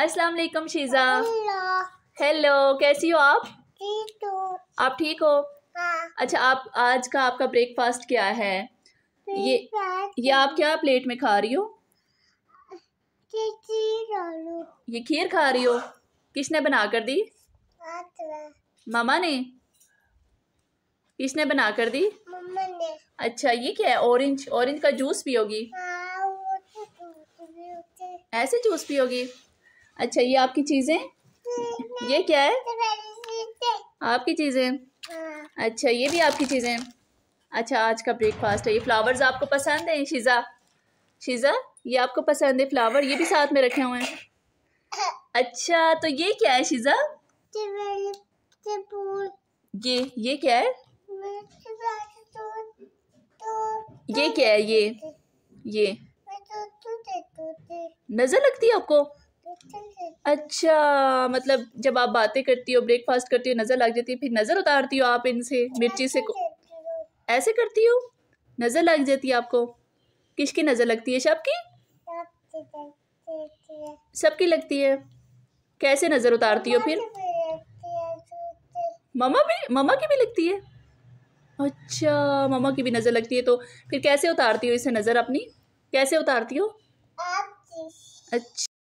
अस्सलाम वालेकुम शीजा हेलो कैसी हो आप ठीक हो तो। आप ठीक हो हाँ। अच्छा आप आज का आपका ब्रेकफास्ट क्या है ये ये आप क्या प्लेट में खा रही हो ये खीर खा रही हो किसने बना कर दी मामा ने किसने बना कर दी मम्मा ने अच्छा ये क्या है ऑरेंज ऑरेंज का जूस हाँ, तो पियोगी ऐसे जूस पियोगी अच्छा ये आपकी चीज़ें ये क्या है आपकी चीज़ें अच्छा ये भी आपकी चीज़ें अच्छा आज का ब्रेकफास्ट है ये फ्लावर्स आपको पसंद है शीज़ा शीज़ा ये आपको पसंद है फ्लावर ये भी साथ में रखे हुए हैं अच्छा तो ये क्या है शीज़ा ये ये क्या है ये क्या है ये ये नज़र लगती है आपको अच्छा मतलब जब आप बातें करती हो ब्रेकफास्ट करती हो नज़र लग जाती है फिर नज़र उतारती हो आप इनसे मिर्ची से को ऐसे करती हो नज़र लग जाती है आपको किसकी नज़र लगती है सबकी सबकी लगती है कैसे नज़र उतारती हो फिर ममा भी ममा की भी लगती है अच्छा मामा की भी नज़र लगती है तो फिर कैसे उतारती हो इसे नज़र अपनी कैसे उतारती हो अच्छा